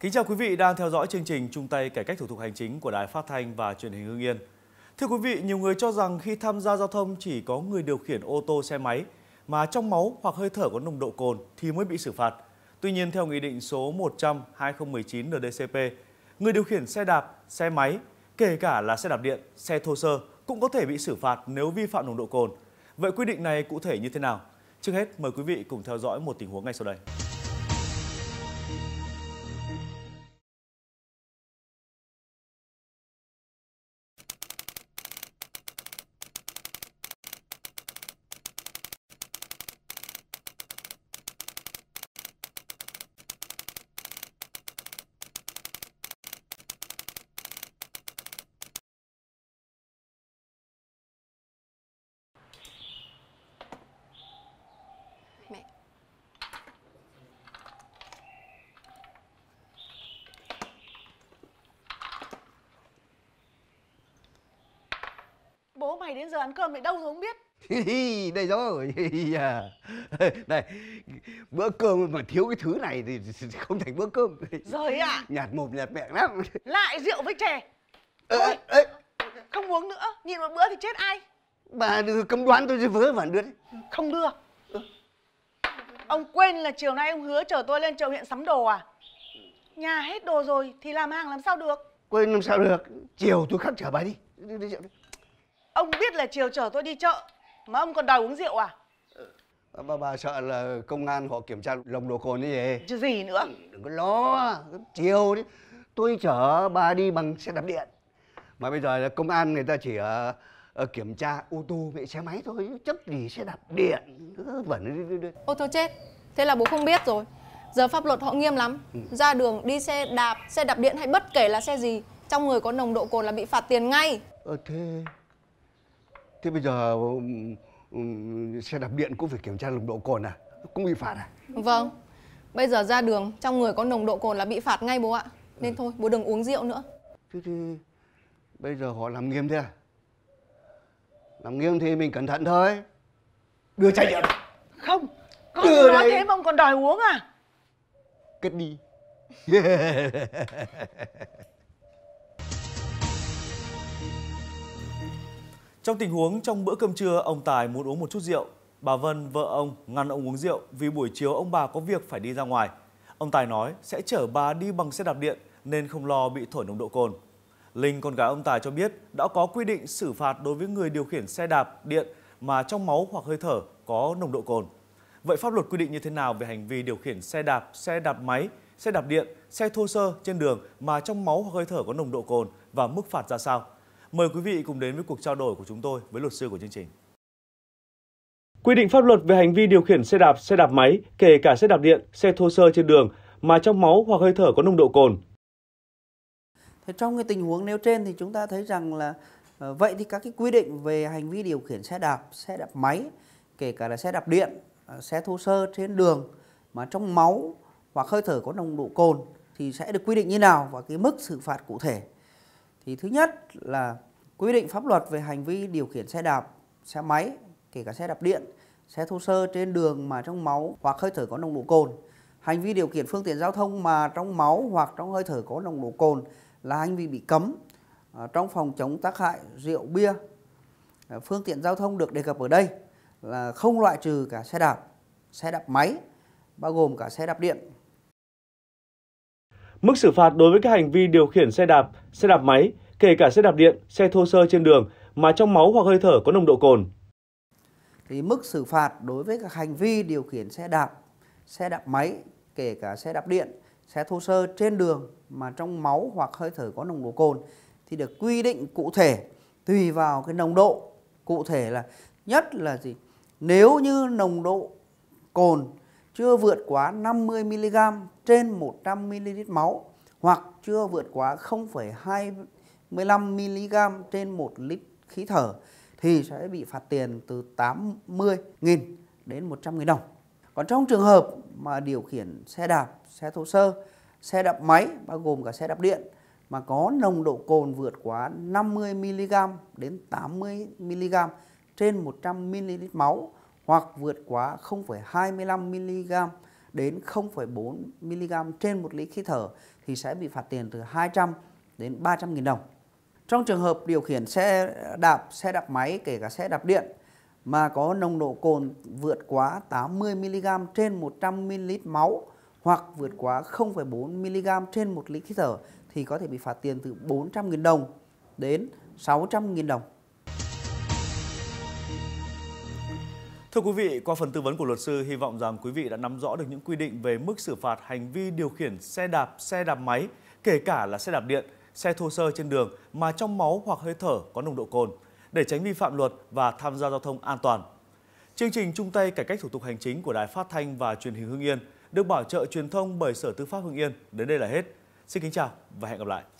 Kính chào quý vị đang theo dõi chương trình chung tay cải cách thủ tục hành chính của Đài Phát thanh và Truyền hình Hưng Yên. Thưa quý vị, nhiều người cho rằng khi tham gia giao thông chỉ có người điều khiển ô tô xe máy mà trong máu hoặc hơi thở có nồng độ cồn thì mới bị xử phạt. Tuy nhiên theo Nghị định số 100/2019 NDCP, người điều khiển xe đạp, xe máy, kể cả là xe đạp điện, xe thô sơ cũng có thể bị xử phạt nếu vi phạm nồng độ cồn. Vậy quy định này cụ thể như thế nào? Trước hết mời quý vị cùng theo dõi một tình huống ngay sau đây. bố mày đến giờ ăn cơm lại đâu rồi không biết đây rồi à. này bữa cơm mà thiếu cái thứ này thì không thành bữa cơm rồi ạ à. nhạt mồm nhạt miệng lắm lại rượu với chè ê, ê. không uống nữa nhìn một bữa thì chết ai bà cấm đoán tôi vớ vẩn được không đưa ông quên là chiều nay ông hứa chở tôi lên chợ huyện sắm đồ à nhà hết đồ rồi thì làm hàng làm sao được quên làm sao được chiều tôi khắc chở bà đi, đi, đi, đi. Ông biết là chiều chở tôi đi chợ Mà ông còn đòi uống rượu à ờ, Bà, bà sợ là công an họ kiểm tra lồng đồ cồn như vậy Chứ gì nữa Đừng có lo Chiều đấy Tôi chở bà đi bằng xe đạp điện Mà bây giờ là công an người ta chỉ uh, kiểm tra ô tô với xe máy thôi Chấp gì xe đạp điện vẫn Ô tô chết Thế là bố không biết rồi Giờ pháp luật họ nghiêm lắm ừ. Ra đường đi xe đạp, xe đạp điện hay bất kể là xe gì Trong người có nồng độ cồn là bị phạt tiền ngay Ờ thế thế bây giờ xe đạp điện cũng phải kiểm tra nồng độ cồn à cũng bị phạt à vâng bây giờ ra đường trong người có nồng độ cồn là bị phạt ngay bố ạ nên ừ. thôi bố đừng uống rượu nữa thế thì bây giờ họ làm nghiêm thế à làm nghiêm thì mình cẩn thận thôi đưa chai rượu. không con đưa nói đây. thế mà ông còn đòi uống à Kết đi Trong tình huống trong bữa cơm trưa, ông Tài muốn uống một chút rượu. Bà Vân, vợ ông, ngăn ông uống rượu vì buổi chiều ông bà có việc phải đi ra ngoài. Ông Tài nói sẽ chở bà đi bằng xe đạp điện nên không lo bị thổi nồng độ cồn. Linh, con gái ông Tài cho biết đã có quy định xử phạt đối với người điều khiển xe đạp điện mà trong máu hoặc hơi thở có nồng độ cồn. Vậy pháp luật quy định như thế nào về hành vi điều khiển xe đạp, xe đạp máy, xe đạp điện, xe thô sơ trên đường mà trong máu hoặc hơi thở có nồng độ cồn và mức phạt ra sao? Mời quý vị cùng đến với cuộc trao đổi của chúng tôi với luật sư của chương trình. Quy định pháp luật về hành vi điều khiển xe đạp, xe đạp máy, kể cả xe đạp điện, xe thô sơ trên đường mà trong máu hoặc hơi thở có nồng độ cồn. Thế trong cái tình huống nêu trên thì chúng ta thấy rằng là ờ, vậy thì các cái quy định về hành vi điều khiển xe đạp, xe đạp máy, kể cả là xe đạp điện, ờ, xe thô sơ trên đường mà trong máu hoặc hơi thở có nồng độ cồn thì sẽ được quy định như nào và cái mức xử phạt cụ thể thì thứ nhất là quy định pháp luật về hành vi điều khiển xe đạp xe máy kể cả xe đạp điện xe thô sơ trên đường mà trong máu hoặc hơi thở có nồng độ cồn hành vi điều khiển phương tiện giao thông mà trong máu hoặc trong hơi thở có nồng độ cồn là hành vi bị cấm à, trong phòng chống tác hại rượu bia à, phương tiện giao thông được đề cập ở đây là không loại trừ cả xe đạp xe đạp máy bao gồm cả xe đạp điện Mức xử phạt đối với các hành vi điều khiển xe đạp, xe đạp máy, kể cả xe đạp điện, xe thô sơ trên đường mà trong máu hoặc hơi thở có nồng độ cồn. Thì mức xử phạt đối với các hành vi điều khiển xe đạp, xe đạp máy, kể cả xe đạp điện, xe thô sơ trên đường mà trong máu hoặc hơi thở có nồng độ cồn thì được quy định cụ thể tùy vào cái nồng độ cụ thể là nhất là gì nếu như nồng độ cồn chưa vượt quá 50 mg trên 100 ml máu hoặc chưa vượt quá 0,25 mg trên 1 lít khí thở thì sẽ bị phạt tiền từ 80.000 đến 100.000 đồng. Còn trong trường hợp mà điều khiển xe đạp, xe thô sơ, xe đạp máy bao gồm cả xe đạp điện mà có nồng độ cồn vượt quá 50 mg đến 80 mg trên 100 ml máu hoặc vượt quá 0,25mg đến 0,4mg trên một lít khí thở thì sẽ bị phạt tiền từ 200 đến 300 nghìn đồng. Trong trường hợp điều khiển xe đạp, xe đạp máy, kể cả xe đạp điện mà có nồng độ cồn vượt quá 80mg trên 100ml máu hoặc vượt quá 0,4mg trên một lít khí thở thì có thể bị phạt tiền từ 400.000 đồng đến 600.000 đồng. Thưa quý vị, qua phần tư vấn của luật sư, hy vọng rằng quý vị đã nắm rõ được những quy định về mức xử phạt hành vi điều khiển xe đạp, xe đạp máy, kể cả là xe đạp điện, xe thô sơ trên đường mà trong máu hoặc hơi thở có nồng độ cồn để tránh vi phạm luật và tham gia giao thông an toàn. Chương trình chung tay cải cách thủ tục hành chính của Đài Phát thanh và Truyền hình Hưng Yên được bảo trợ truyền thông bởi Sở Tư pháp Hưng Yên. Đến đây là hết. Xin kính chào và hẹn gặp lại.